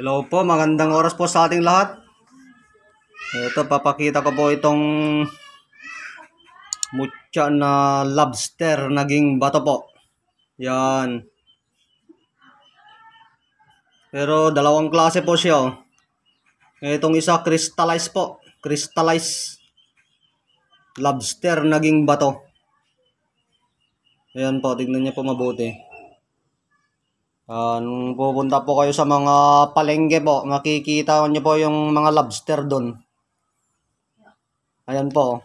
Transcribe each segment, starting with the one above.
Hello po, magandang oras po sa ating lahat. Ito, papakita ko po itong mucha na lobster naging bato po. Yan. Pero dalawang klase po siya. Oh. Itong isa, crystallized po. Crystallized lobster naging bato. Ayan po, tignan niyo po mabuti. Uh, nung pupunta po kayo sa mga palengke po, makikita nyo po yung mga lobster doon. Ayan po.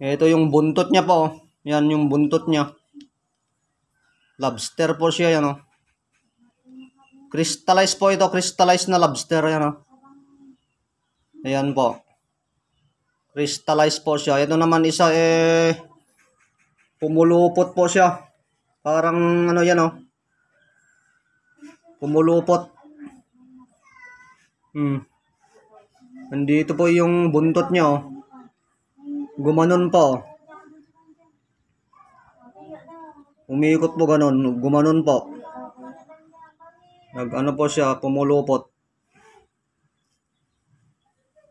Ito yung buntot niya po. Yan yung buntot niya. Lobster po siya yan o. Oh. Crystallized po ito. Crystallized na lobster yan o. Oh. Ayan po. Crystallized po siya. Ito naman isa eh pumulupot po siya. Parang ano yan oh. Pumulupot. Hmm. Nandito po yung buntot niya oh. Gumanon pa oh. Umiikot po ganun. Gumanon po. Nag ano po siya, pumulupot.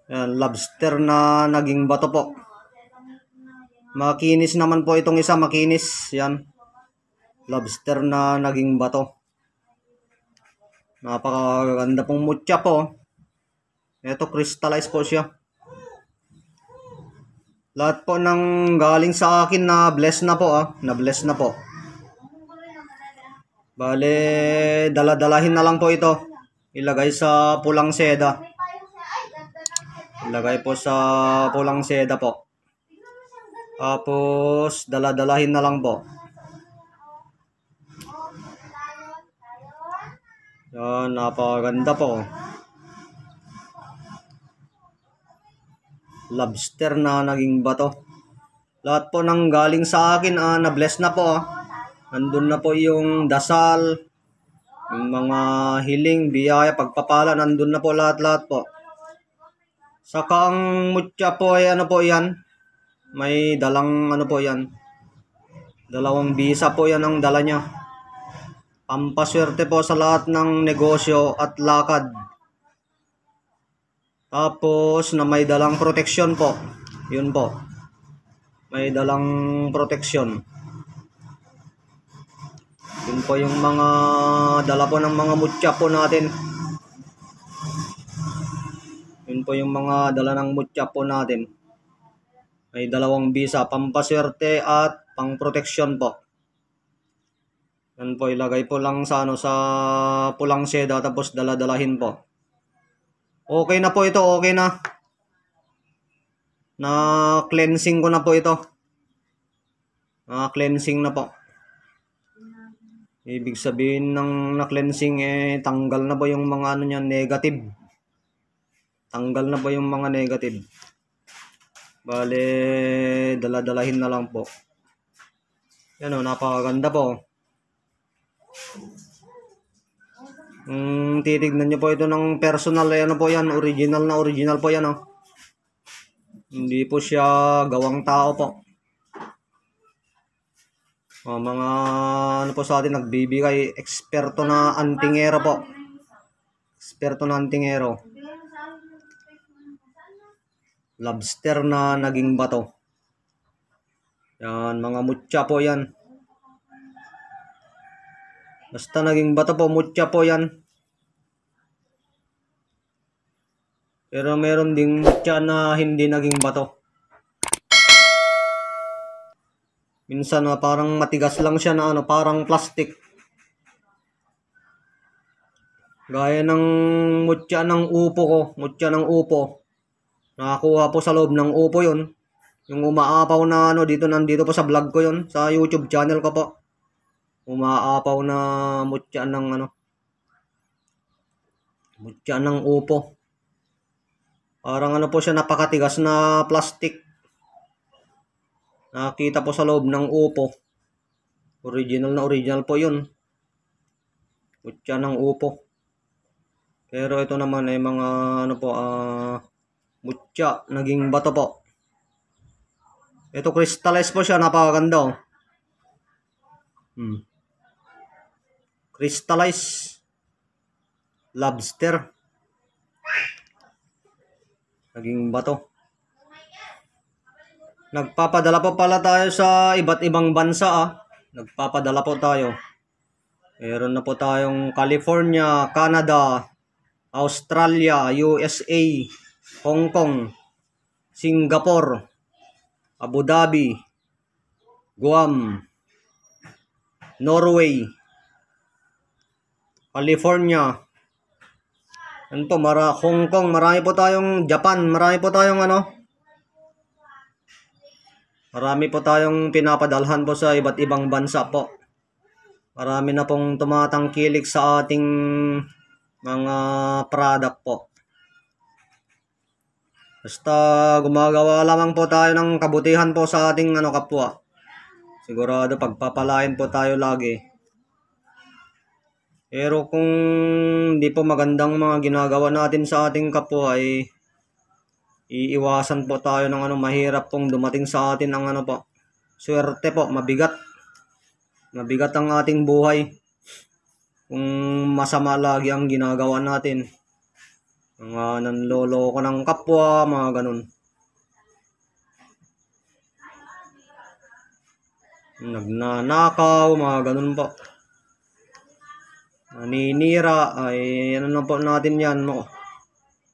Yan, lobster na naging bato po. Makinis naman po itong isa, makinis. Yan lobster na naging bato. Napakaganda pong mutya po. Ito, crystallized po siya. Lahat po ng galing sa akin na bless na po ah. Na bless na po. Bale, daladalahin na lang po ito. Ilagay sa pulang seda. Ilagay po sa pulang seda po. Tapos, daladalahin na lang po. Yan, napaganda po. Lobster na naging bato. Lahat po nang galing sa akin, ah, na-bless na po. Ah. Nandun na po yung dasal, yung mga hiling, biyaya, pagpapala, nandun na po lahat-lahat po. Sa ang mutya po ay ano po yan, may dalang ano po yan. Dalawang bisa po yan ang dala niya. Pampaswerte po sa lahat ng negosyo at lakad. Tapos na may dalang proteksyon po. Yun po. May dalang proteksyon. Yun po yung mga dala po ng mga mutya po natin. Yun po yung mga dala ng mutya po natin. May dalawang visa, pampaswerte at pangproteksyon po. Yan po, ilagay po lang sa, ano, sa pulang seda tapos daladalahin po. Okay na po ito, okay na. Na cleansing ko na po ito. Na cleansing na po. Ibig sabihin ng na cleansing eh tanggal na po yung mga ano niya, negative. Tanggal na po yung mga negative? Bale, daladalahin na lang po. Yan o, oh, napakaganda po. Mm, titignan nyo po ito ng personal. Eh, ano po yan. Original na original po yan. Oh. Hindi po siya gawang tao po. Oh, mga ano po sa atin nagbibigay eksperto na antingero po. Eksperto na antingero. Lobster na naging bato. Yan, mga mutya po yan. Basta naging bata po, mutya po yan. Pero meron ding mutya na hindi naging bato. Minsan na parang matigas lang siya na ano, parang plastic. Gaya ng mutya ng upo ko, mutya ng upo. Nakakuha po sa loob ng upo yon Yung umaapaw na ano dito nandito po sa vlog ko yon sa YouTube channel ko po umaapaw na mutya ng ano mutya ng upo parang ano po siya napakatigas na plastic nakita po sa loob ng upo original na original po yun mutya ng upo pero ito naman ay mga ano po ah uh, mutya naging bato po ito crystallized po siya napakaganda oh. hmm crystallized lobster naging bato nagpapadala po pala tayo sa iba't ibang bansa ah. nagpapadala po tayo meron na po tayong California, Canada Australia, USA Hong Kong Singapore Abu Dhabi Guam Norway California. Ano to? Mara Hong Kong. Marami po tayong Japan. Marami po tayong ano? Marami po tayong pinapadalhan po sa iba't ibang bansa po. Marami na pong tumatangkilik sa ating mga product po. Basta gumagawa lamang po tayo ng kabutihan po sa ating ano kapwa. Sigurado pagpapalain po tayo lagi. Pero kung hindi po magandang mga ginagawa natin sa ating kapwa ay iiwasan po tayo ng ano mahirap pong dumating sa atin ang ano po. Swerte po, mabigat. Mabigat ang ating buhay. Kung masama lagi ang ginagawa natin. Mga nanloloko ng kapwa, ah, mga ganun. Nagnanakaw, mga ganun po ni Nira ay ano na po natin yan mo.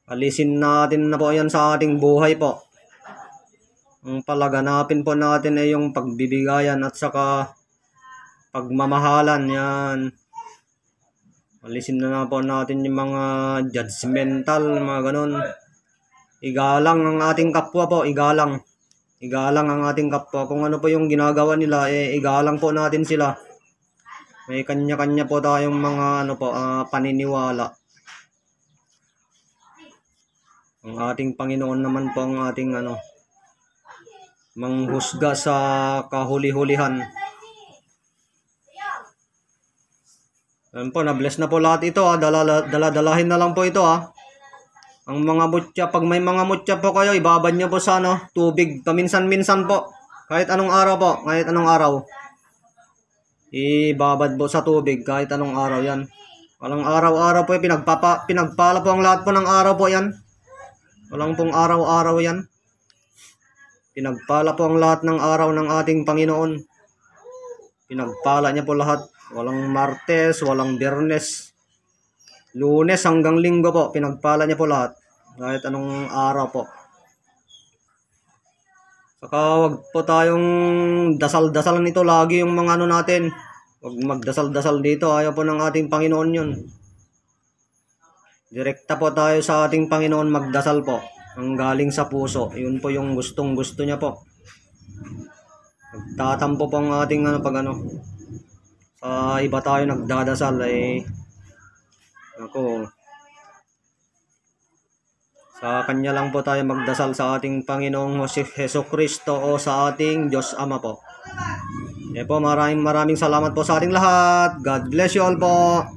Alisin natin na po yan sa ating buhay po. Ang palaganapin po natin ay yung pagbibigayan at saka pagmamahalan yan. Alisin na na po natin yung mga judgmental, mga ganun. Igalang ang ating kapwa po, igalang. Igalang ang ating kapwa. Kung ano po yung ginagawa nila, eh, igalang po natin sila. May kanya-kanya po tayong mga ano po, uh, paniniwala. Ang ating Panginoon naman po ang ating ano, manghusga sa kahuli-hulihan. Ayan po, na-bless na po lahat ito ha. Ah. Dala, dalahin na lang po ito ha. Ah. Ang mga mutya, pag may mga mutya po kayo, ibabad nyo po sa ano, tubig, paminsan-minsan po. Kahit anong araw po, kahit anong araw ibabad po sa tubig kahit anong araw yan. Walang araw-araw po yan. Pinagpapa, pinagpala po ang lahat po ng araw po yan. Walang pong araw-araw yan. Pinagpala po ang lahat ng araw ng ating Panginoon. Pinagpala niya po lahat. Walang Martes, walang Biyernes. Lunes hanggang Linggo po. Pinagpala niya po lahat. Kahit anong araw po. Saka wag po tayong dasal dasal nito lagi yung mga ano natin. Wag magdasal-dasal dito. Ayaw po ng ating Panginoon yun. Direkta po tayo sa ating Panginoon magdasal po. Ang galing sa puso. Yun po yung gustong gusto niya po. Magtatampo po ang ating ano pag ano. Sa iba tayo nagdadasal ay eh, ako sa Kanya lang po tayo magdasal sa ating Panginoong Heso Kristo o sa ating Diyos Ama po. E po, maraming maraming salamat po sa ating lahat. God bless you all po.